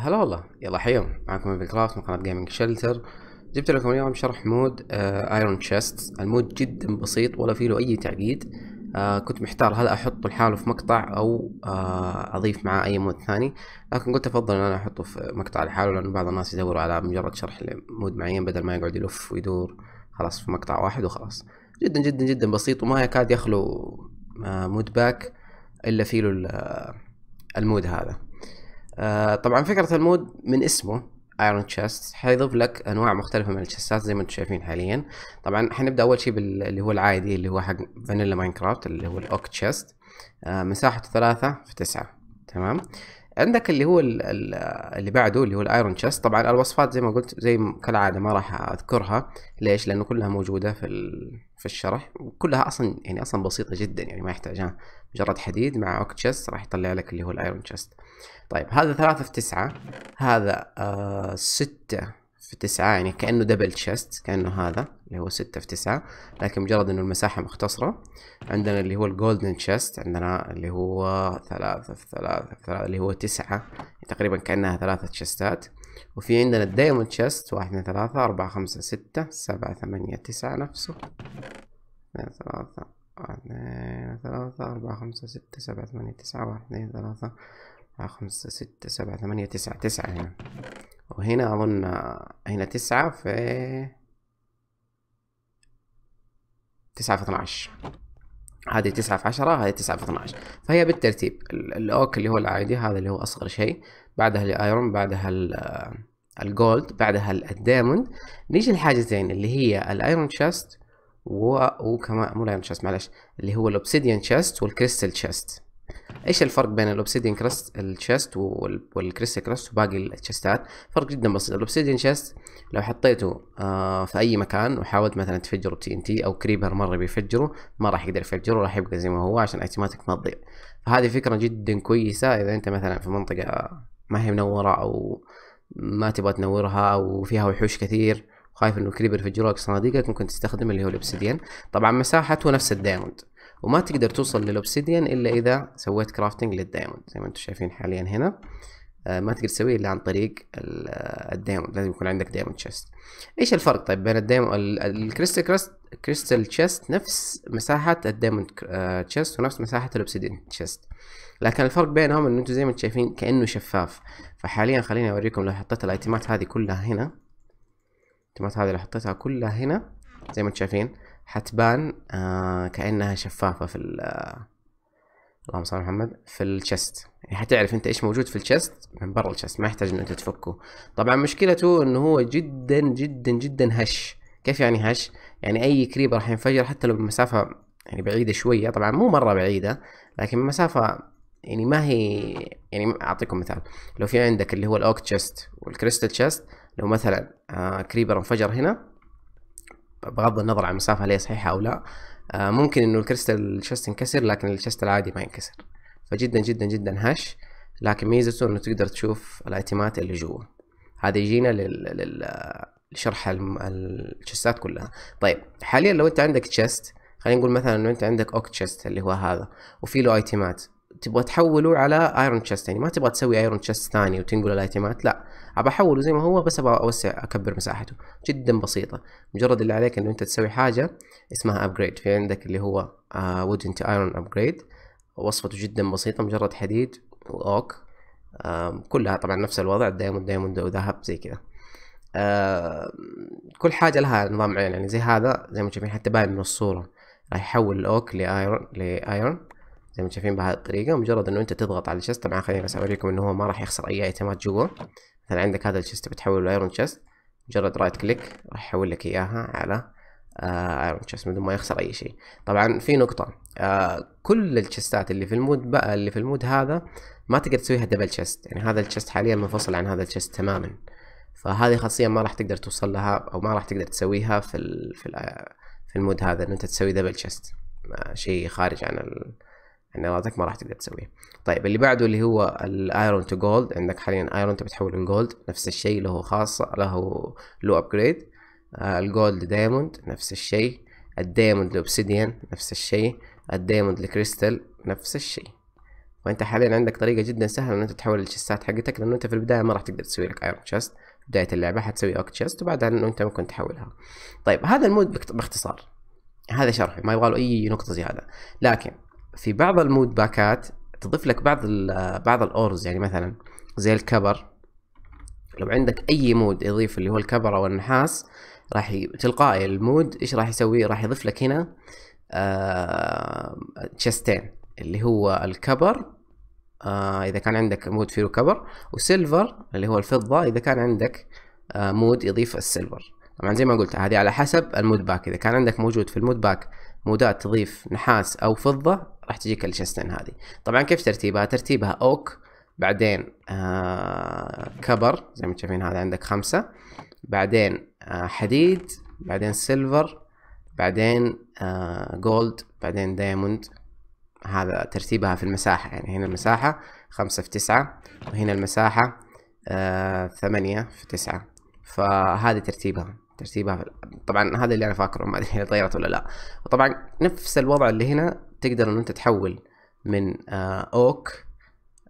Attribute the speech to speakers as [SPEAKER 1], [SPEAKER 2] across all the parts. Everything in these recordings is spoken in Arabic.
[SPEAKER 1] هلا والله يلا حيو معكم كرافت من قناة جيمنج شلتر جبت لكم اليوم شرح مود آه ايرون تشيست المود جدا بسيط ولا فيه له اي تعقيد آه كنت محتار هل احطه لحاله في مقطع او آه اضيف معاه اي مود ثاني لكن قلت افضل ان انا احطه في مقطع لحاله لانه بعض الناس يدوروا على مجرد شرح لمود معين بدل ما يقعد يلف ويدور خلاص في مقطع واحد وخلاص جدا جدا جدا بسيط وما يكاد يخلو آه مود باك الا فيه آه، المود هذا آه طبعا فكرة المود من اسمه ايرون تشيست حيضيف لك انواع مختلفة من التشيستات زي ما انتم شايفين حاليا طبعا حنبدا اول شيء باللي هو العادي اللي هو حق فانيلا ماينكرافت اللي هو الاوك تشيست آه مساحته ثلاثة في تسعة تمام عندك اللي هو اللي بعده اللي هو الايرون تشست طبعا الوصفات زي ما قلت زي كالعاده ما راح اذكرها ليش لانه كلها موجوده في في الشرح وكلها اصلا يعني اصلا بسيطه جدا يعني ما يحتاجها مجرد حديد مع اوك تشست راح يطلع لك اللي هو الايرون تشست طيب هذا ثلاثة في تسعة هذا آه ستة في تسعة يعني كأنه دبل تشست كأنه هذا اللي هو ستة في تسعة لكن مجرد انه المساحة مختصرة عندنا اللي هو الجولدن تشست عندنا اللي هو ثلاثة في ثلاثة في ثلاثة اللي هو تسعة يعني تقريبا كأنها ثلاثة تشستات وفي عندنا الدايموند تشست واحد اثنين ثلاثة أربعة خمسة ستة سبعة ثمانية تسعة نفسه اثنين ثلاثة واحد اثنين ثلاثة أربعة خمسة ستة سبعة ثمانية تسعة واحد اثنين ثلاثة أربعة خمسة ستة سبعة ثمانية تسعة تسعة هنا وهنا أظن هنا تسعة في تسعة في اثناش هذه تسعة في عشرة هذه تسعة في اثناش فهي بالترتيب الأوك اللي هو العادي هذا اللي هو أصغر شيء بعدها الأيرون بعدها الجولد بعدها الدايموند نيجي لحاجتين اللي هي الايرون شست و... وكمان مو الايرون شست معلش اللي هو الاوبسيديان شست والكريستال شست ايش الفرق بين الاوبسيديان كريست الشيست والكريستال كريست وباقي الشيستات فرق جدا بسيط الاوبسيديان شيست لو حطيته آه في اي مكان وحاولت مثلا تفجره بتي ان تي او كريبر مره بيفجره ما راح يقدر يفجره راح يبقى زي ما هو عشان ايتماتك ما تضيع فهذه فكره جدا كويسه اذا انت مثلا في منطقه ما هي منوره او ما تبغى تنورها وفيها وحوش كثير خايف انه كريبر يفجروك صناديقك ممكن تستخدم اللي هو الاوبسيديان طبعا مساحته نفس الدايموند وما تقدر توصل للأوبسيديان إلا إذا سويت كرافتنج للدايموند زي ما انتم شايفين حاليا هنا آه، ما تقدر تسويه إلا عن طريق الدايموند آه، لازم يكون عندك دايموند تشيست إيش الفرق طيب بين الدايموند الكريستال كريست كريستال تشيست نفس مساحة الدايموند آه، تشيست ونفس مساحة الأوبسيديان تشيست لكن الفرق بينهم إنه أنتم زي ما انتم شايفين كأنه شفاف فحاليا خليني أوريكم لو حطيت الأيتمات هذه كلها هنا الأيتمات هذه لو حطيتها كلها هنا زي ما انتم شايفين حتبان آه كانها شفافه في آه، اللهم صل على محمد في الشست يعني حتعرف انت ايش موجود في الشست من برا الشست ما يحتاج انه انت تفكه طبعا مشكلته انه هو جدا جدا جدا هش كيف يعني هش يعني اي كريب راح ينفجر حتى لو بمسافه يعني بعيده شويه طبعا مو مره بعيده لكن مسافه يعني ما هي يعني اعطيكم مثال لو في عندك اللي هو الاوك تشست والكريستال تشست لو مثلا آه كريبر انفجر هنا بغض النظر عن المسافه هل هي صحيحه او لا آه، ممكن انه الكريستال الشست ينكسر لكن الشست العادي ما ينكسر فجدا جدا جدا هش لكن ميزته انه تقدر تشوف الايتمات اللي جوا هذا يجينا لشرح الشستات كلها طيب حاليا لو انت عندك تشست خلينا نقول مثلا انه انت عندك اوك تشست اللي هو هذا وفي له ايتمات تبغى تحوله على ايرون تشست يعني ما تبغى تسوي ايرون تشست ثاني وتنقل الايتمات لا ابى احوله زي ما هو بس ابغى اوسع اكبر مساحته جدا بسيطه مجرد اللي عليك انه انت تسوي حاجه اسمها ابجريد في عندك اللي هو وود انت ايرون ابجريد وصفته جدا بسيطه مجرد حديد واوك كلها طبعا نفس الوضع دايموند دايموند وذهب زي كذا كل حاجة لها نظام عين يعني زي هذا زي ما شايفين حتى باين من الصورة راح يحول الأوك لأيرون لأيرون زي ما انتم شايفين بهذه الطريقه مجرد انه انت تضغط على الشست طبعا خليني بس اوريكم انه هو ما راح يخسر اي ايتمات جوا مثلا عندك هذا الشست بتحوله لايرون شست مجرد رايت كليك راح يحول لك اياها على ايرون شست بدون ما يخسر اي شيء طبعا في نقطه آه كل الشستات اللي في المود بقى اللي في المود هذا ما تقدر تسويها دبل شست يعني هذا الشست حاليا منفصل عن هذا الشست تماما فهذه خاصيه ما راح تقدر توصل لها او ما راح تقدر تسويها في في, آه، في المود هذا ان انت تسوي دبل شست آه، شيء خارج عن ال يعني اعطيك ما راح تقدر تسويه طيب اللي بعده اللي هو الايرون تو جولد عندك حاليا ايرون انت تحول لجولد نفس الشيء له خاصه له له ابجريد الجولد دايموند نفس الشيء الدايموند لوبسيديان نفس الشيء الدايموند لكريستال نفس الشيء وانت حاليا عندك طريقه جدا سهله ان انت تحول الشيستات حقتك لانه انت في البدايه ما راح تقدر تسوي لك ايرون تشست بدايه اللعبه حتسوي اوك شيست وبعدها انه انت ممكن تحولها طيب هذا المود باختصار هذا شرحي ما يبغى له اي نقطه زياده لكن في بعض المود باكات تضيف لك بعض بعض الاورز يعني مثلا زي الكبر لو عندك اي مود يضيف اللي هو الكبر او النحاس راح تلقائي المود ايش راح يسوي راح يضيف لك هنا تشستين آه... اللي هو الكبر آه اذا كان عندك مود فيه كبر وسيلفر اللي هو الفضه اذا كان عندك آه مود يضيف السيلفر طبعا زي ما قلت هذه على حسب المود باك اذا كان عندك موجود في المود باك مودات تضيف نحاس او فضه راح تجيك الشستن هذه طبعا كيف ترتيبها ترتيبها اوك بعدين آه كبر زي ما شايفين هذا عندك خمسة بعدين آه حديد بعدين سيلفر بعدين آه جولد بعدين دايموند هذا ترتيبها في المساحة يعني هنا المساحة خمسة في تسعة وهنا المساحة آه ثمانية في تسعة فهذه ترتيبها ترتيبها طبعا هذا اللي انا فاكره ما ادري تغيرت ولا لا وطبعا نفس الوضع اللي هنا تقدر ان انت تحول من آه، اوك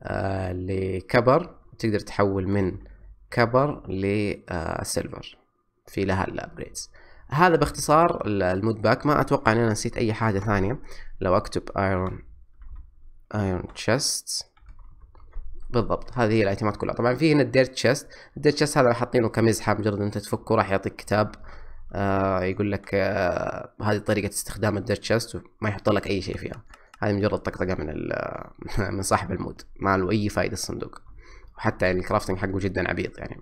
[SPEAKER 1] آه، لكبر تقدر تحول من كبر لسيلفر آه، في لها الابجريدز هذا باختصار المود باك ما اتوقع ان انا نسيت اي حاجه ثانيه لو اكتب ايرون ايرون تشست بالضبط هذه هي الايتمات كلها طبعا في هنا الديرت تشيست الديرت تشيست هذا حاطينه كمزحه مجرد انت تفكه راح يعطيك كتاب آه يقول لك آه هذه طريقه استخدام الديرت تشيست وما يحط لك اي شيء فيها هذه مجرد طقطقه من من صاحب المود ما له اي فائده الصندوق وحتى يعني الكرافتنج حقه جدا عبيط يعني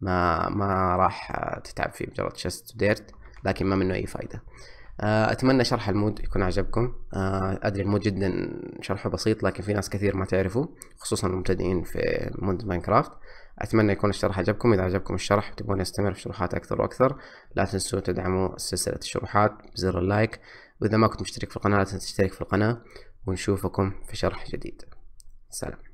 [SPEAKER 1] ما ما راح تتعب فيه مجرد تشيست ديرت لكن ما منه اي فائده آه، اتمنى شرح المود يكون عجبكم آه، ادري المود جدا شرحه بسيط لكن في ناس كثير ما تعرفه خصوصا المبتدئين في مود ماينكرافت اتمنى يكون الشرح عجبكم اذا عجبكم الشرح وتبغون يستمر في شروحات اكثر واكثر لا تنسوا تدعموا سلسله الشروحات بزر اللايك واذا ما كنت مشترك في القناه لا تنسى تشترك في القناه ونشوفكم في شرح جديد سلام